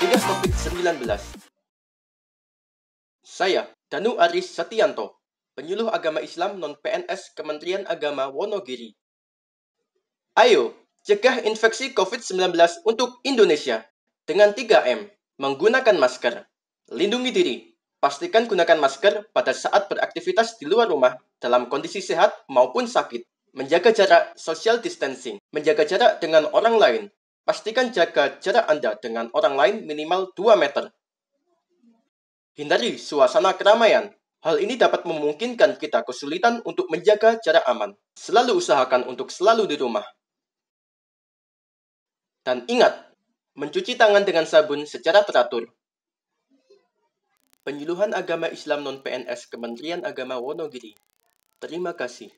Tiga Covid 19 Saya, Danu Aris Satianto, penyuluh agama Islam non-PNS Kementerian Agama Wonogiri. Ayo, cegah infeksi COVID-19 untuk Indonesia dengan 3M, menggunakan masker, lindungi diri, pastikan gunakan masker pada saat beraktivitas di luar rumah dalam kondisi sehat maupun sakit. Menjaga jarak social distancing, menjaga jarak dengan orang lain. Pastikan jaga jarak Anda dengan orang lain minimal 2 meter. Hindari suasana keramaian. Hal ini dapat memungkinkan kita kesulitan untuk menjaga jarak aman. Selalu usahakan untuk selalu di rumah. Dan ingat, mencuci tangan dengan sabun secara teratur. Penyuluhan Agama Islam Non-PNS Kementerian Agama Wonogiri Terima kasih.